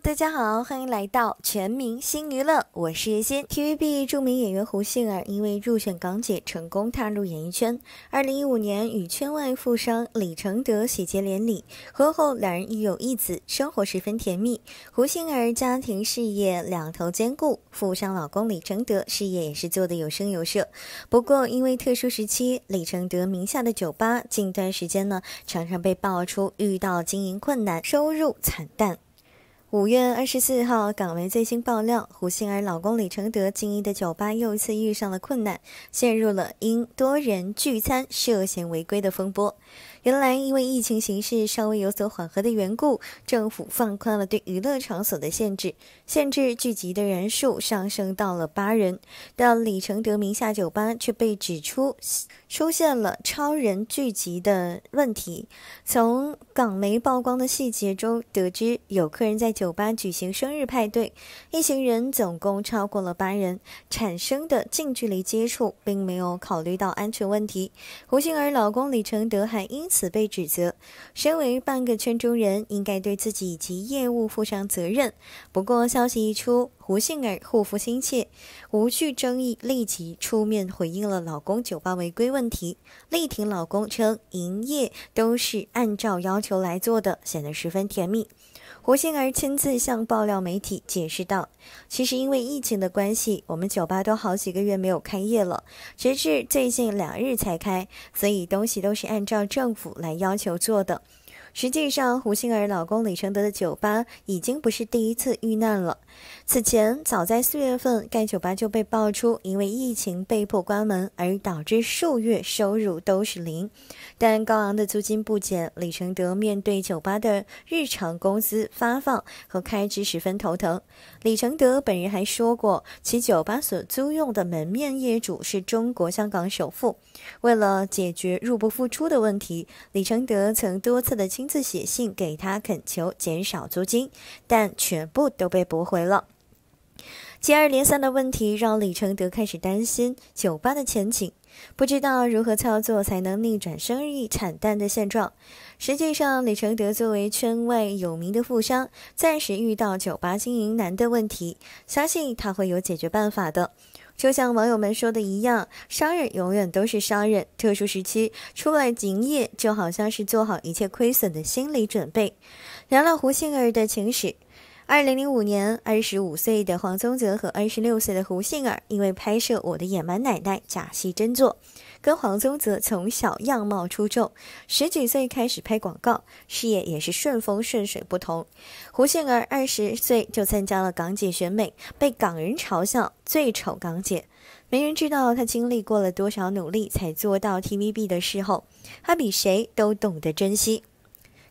大家好，欢迎来到全明星娱乐，我是叶欣。TVB 著名演员胡杏儿因为入选港姐，成功踏入演艺圈。二零一五年与圈外富商李承德喜结连理，婚后两人育有一子，生活十分甜蜜。胡杏儿家庭事业两头兼顾，富商老公李承德事业也是做得有声有色。不过因为特殊时期，李承德名下的酒吧近段时间呢，常常被爆出遇到经营困难，收入惨淡。五月二十四号，港媒最新爆料，胡杏儿老公李承德经营的酒吧又一次遇上了困难，陷入了因多人聚餐涉嫌违规的风波。原来，因为疫情形势稍微有所缓和的缘故，政府放宽了对娱乐场所的限制，限制聚集的人数上升到了八人。但李承德名下酒吧却被指出出现了超人聚集的问题。从港媒曝光的细节中得知，有客人在酒吧举行生日派对，一行人总共超过了八人，产生的近距离接触并没有考虑到安全问题。胡杏儿老公李承德还因此被指责，身为半个圈中人，应该对自己以及业务负上责任。不过，消息一出。胡杏儿护肤心切，无惧争议，立即出面回应了老公酒吧违规问题，力挺老公称营业都是按照要求来做的，显得十分甜蜜。胡杏儿亲自向爆料媒体解释道：“其实因为疫情的关系，我们酒吧都好几个月没有开业了，直至最近两日才开，所以东西都是按照政府来要求做的。”实际上，胡杏儿老公李承德的酒吧已经不是第一次遇难了。此前，早在四月份，该酒吧就被爆出因为疫情被迫关门，而导致数月收入都是零。但高昂的租金不减，李承德面对酒吧的日常工资发放和开支十分头疼。李承德本人还说过，其酒吧所租用的门面业主是中国香港首富。为了解决入不敷出的问题，李承德曾多次的请。亲自写信给他恳求减少租金，但全部都被驳回了。接二连三的问题让李承德开始担心酒吧的前景，不知道如何操作才能逆转生意惨淡的现状。实际上，李承德作为圈外有名的富商，暂时遇到酒吧经营难的问题，相信他会有解决办法的。就像网友们说的一样，商人永远都是商人。特殊时期出来营业，就好像是做好一切亏损的心理准备。聊聊胡杏儿的情史。二零零五年，二十五岁的黄宗泽和二十六岁的胡杏儿因为拍摄《我的野蛮奶奶》，假戏真做。跟黄宗泽从小样貌出众，十几岁开始拍广告，事业也是顺风顺水。不同，胡杏儿二十岁就参加了港姐选美，被港人嘲笑最丑港姐，没人知道她经历过了多少努力才做到 TVB 的时后，她比谁都懂得珍惜。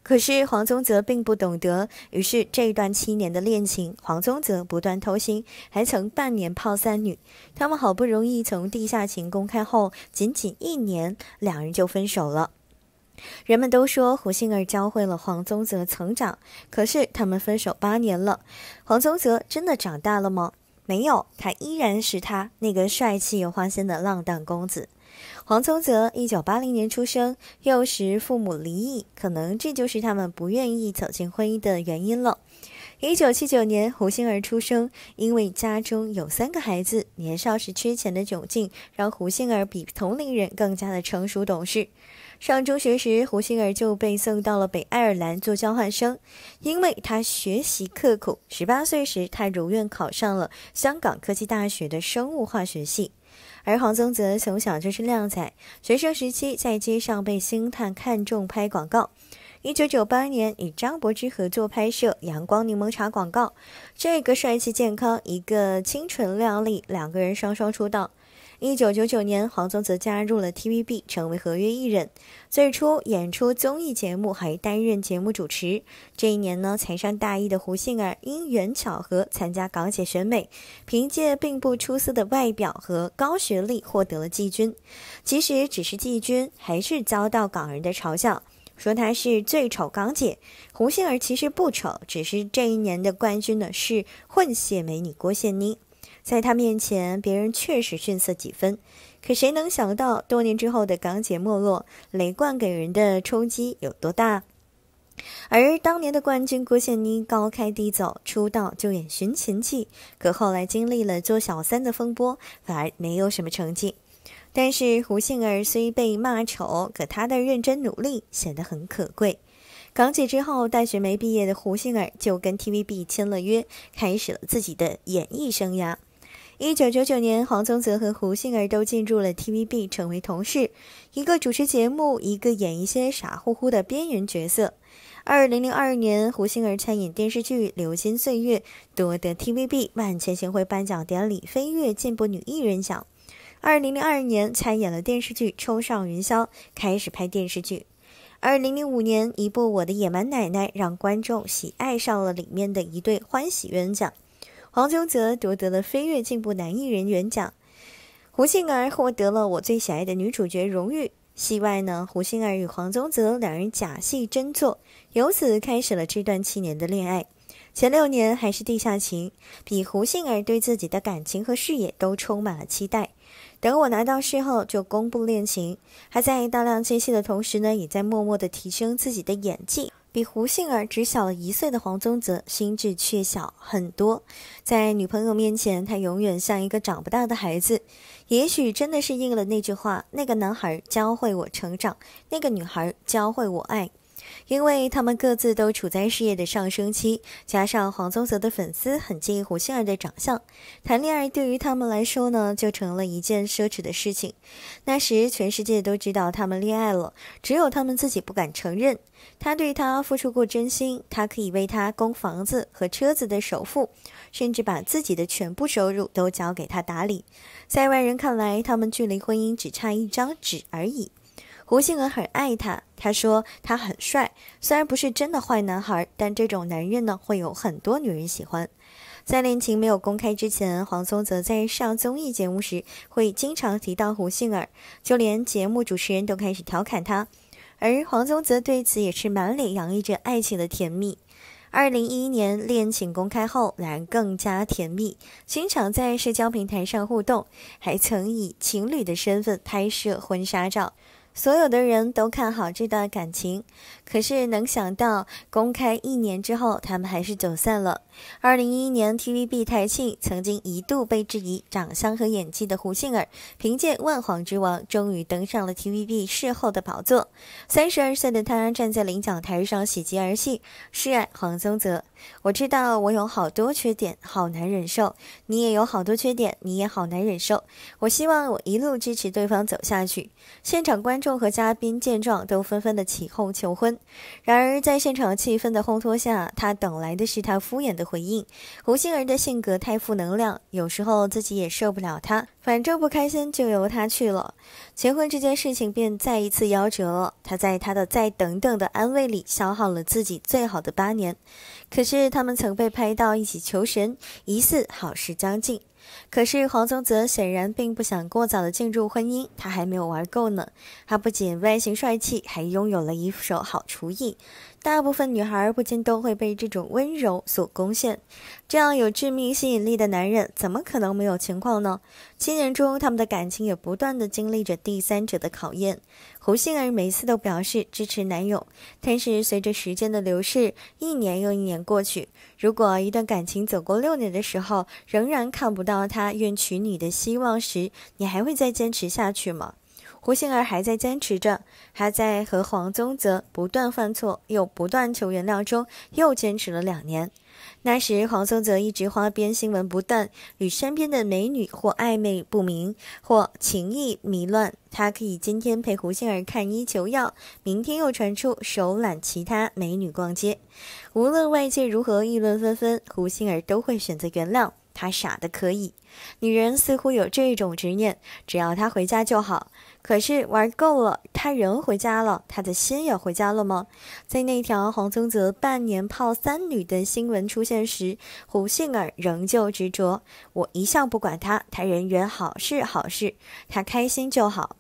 可是黄宗泽并不懂得，于是这段七年的恋情，黄宗泽不断偷腥，还曾半年泡三女。他们好不容易从地下情公开后，仅仅一年，两人就分手了。人们都说胡杏儿教会了黄宗泽成长，可是他们分手八年了，黄宗泽真的长大了吗？没有，他依然是他那个帅气又花心的浪荡公子。黄宗泽一九八零年出生，幼时父母离异，可能这就是他们不愿意走进婚姻的原因了。一九七九年，胡杏儿出生，因为家中有三个孩子，年少时缺钱的窘境让胡杏儿比同龄人更加的成熟懂事。上中学时，胡杏儿就被送到了北爱尔兰做交换生，因为她学习刻苦。十八岁时，她如愿考上了香港科技大学的生物化学系。而黄宗泽从小就是靓仔，学生时期在街上被星探看中拍广告。一九九八年与张柏芝合作拍摄《阳光柠檬茶》广告，这个帅气健康，一个清纯靓丽，两个人双双出道。一九九九年，黄宗泽加入了 TVB，成为合约艺人。最初演出综艺节目，还担任节目主持。这一年呢，才上大一的胡杏儿因缘巧合参加港姐选美，凭借并不出色的外表和高学历获得了季军。其实只是季军，还是遭到港人的嘲笑，说她是最丑港姐。胡杏儿其实不丑，只是这一年的冠军呢是混血美女郭羡妮。在他面前，别人确实逊色几分，可谁能想到多年之后的港姐没落，雷冠给人的冲击有多大？而当年的冠军郭羡妮高开低走，出道就演《寻秦记》，可后来经历了做小三的风波，反而没有什么成绩。但是胡杏儿虽被骂丑，可她的认真努力显得很可贵。港姐之后，大学没毕业的胡杏儿就跟 TVB 签了约，开始了自己的演艺生涯。一九九九年，黄宗泽和胡杏儿都进入了 TVB，成为同事，一个主持节目，一个演一些傻乎乎的边缘角色。二零零二年，胡杏儿参演电视剧《流金岁月》，夺得 TVB 万千星辉颁奖典礼飞跃进步女艺人奖。二零零二年参演了电视剧《冲上云霄》，开始拍电视剧。二零零五年，一部《我的野蛮奶奶》让观众喜爱上了里面的一对欢喜冤家。黄宗泽夺得了飞跃进步男艺人奖，胡杏儿获得了我最喜爱的女主角荣誉。戏外呢，胡杏儿与黄宗泽两人假戏真做，由此开始了这段七年的恋爱。前六年还是地下情，比胡杏儿对自己的感情和事业都充满了期待。等我拿到事后就公布恋情，还在大量接戏的同时呢，也在默默的提升自己的演技。比胡杏儿只小了一岁的黄宗泽，心智却小很多，在女朋友面前，他永远像一个长不大的孩子。也许真的是应了那句话：那个男孩教会我成长，那个女孩教会我爱。因为他们各自都处在事业的上升期，加上黄宗泽的粉丝很介意胡杏儿的长相，谈恋爱对于他们来说呢，就成了一件奢侈的事情。那时全世界都知道他们恋爱了，只有他们自己不敢承认。他对他付出过真心，他可以为他供房子和车子的首付，甚至把自己的全部收入都交给他打理。在外人看来，他们距离婚姻只差一张纸而已。胡杏儿很爱他，他说他很帅，虽然不是真的坏男孩，但这种男人呢会有很多女人喜欢。在恋情没有公开之前，黄宗泽在上综艺节目时会经常提到胡杏儿，就连节目主持人都开始调侃他，而黄宗泽对此也是满脸洋溢着爱情的甜蜜。二零一一年恋情公开后，两人更加甜蜜，经常在社交平台上互动，还曾以情侣的身份拍摄婚纱照。所有的人都看好这段感情，可是能想到公开一年之后，他们还是走散了。二零一一年，TVB 台庆曾经一度被质疑长相和演技的胡杏儿，凭借《万凰之王》终于登上了 TVB 事后的宝座。三十二岁的她站在领奖台上喜极而泣，示爱黄宗泽。我知道我有好多缺点，好难忍受；你也有好多缺点，你也好难忍受。我希望我一路支持对方走下去。现场观。众和嘉宾见状，都纷纷的起哄求婚。然而，在现场气氛的烘托下，他等来的是他敷衍的回应。胡杏儿的性格太负能量，有时候自己也受不了他，反正不开心就由他去了。结婚这件事情便再一次夭折了。他在他的“再等等”的安慰里，消耗了自己最好的八年。可是，他们曾被拍到一起求神，疑似好事将近。可是黄宗泽显然并不想过早的进入婚姻，他还没有玩够呢。他不仅外形帅气，还拥有了一手好厨艺，大部分女孩不禁都会被这种温柔所攻陷。这样有致命吸引力的男人，怎么可能没有情况呢？七年中，他们的感情也不断的经历着第三者的考验。胡杏儿每次都表示支持男友，但是随着时间的流逝，一年又一年过去，如果一段感情走过六年的时候，仍然看不到他愿娶你的希望时，你还会再坚持下去吗？胡杏儿还在坚持着，还在和黄宗泽不断犯错，又不断求原谅中，又坚持了两年。那时黄宗泽一直花边新闻不断，与身边的美女或暧昧不明，或情意迷乱。他可以今天陪胡杏儿看医求药，明天又传出手揽其他美女逛街。无论外界如何议论纷纷，胡杏儿都会选择原谅他，傻的可以。女人似乎有这种执念，只要他回家就好。可是玩够了，他人回家了，他的心也回家了吗？在那条黄宗泽半年泡三女的新闻出现时，胡杏儿仍旧执着。我一向不管他，他人缘好事好事，他开心就好。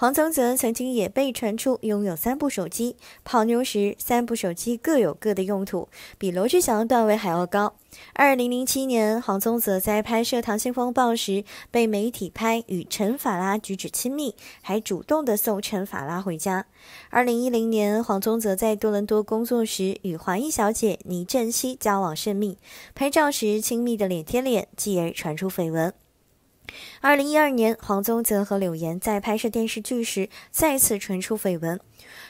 黄宗泽曾经也被传出拥有三部手机，泡妞时三部手机各有各的用途，比罗志祥段位还要高。二零零七年，黄宗泽在拍摄《溏心风暴》时被媒体拍与陈法拉举止亲密，还主动的送陈法拉回家。二零一零年，黄宗泽在多伦多工作时与华裔小姐倪振熙交往甚密，拍照时亲密的脸贴脸，继而传出绯闻。二零一二年，黄宗泽和柳岩在拍摄电视剧时再次传出绯闻。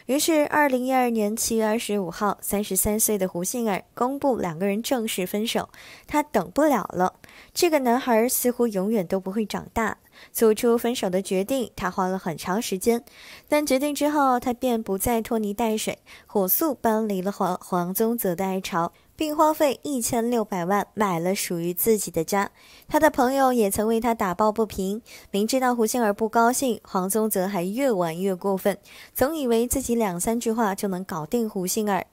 于是，二零一二年七月二十五号，三十三岁的胡杏儿公布两个人正式分手。她等不了了，这个男孩似乎永远都不会长大。做出分手的决定，她花了很长时间。但决定之后，她便不再拖泥带水，火速搬离了黄黄宗泽的爱巢。并花费一千六百万买了属于自己的家。他的朋友也曾为他打抱不平。明知道胡杏儿不高兴，黄宗泽还越玩越过分，总以为自己两三句话就能搞定胡杏儿。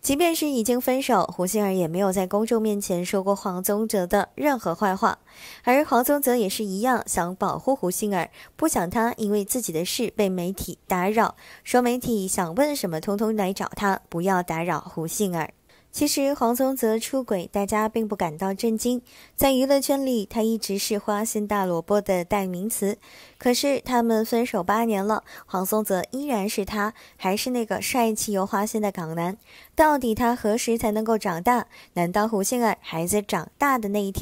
即便是已经分手，胡杏儿也没有在公众面前说过黄宗泽的任何坏话，而黄宗泽也是一样，想保护胡杏儿，不想他因为自己的事被媒体打扰，说媒体想问什么，通通来找他，不要打扰胡杏儿。其实黄宗泽出轨，大家并不感到震惊。在娱乐圈里，他一直是花心大萝卜的代名词。可是他们分手八年了，黄宗泽依然是他，还是那个帅气又花心的港男。到底他何时才能够长大？难道胡杏儿孩子长大的那一天？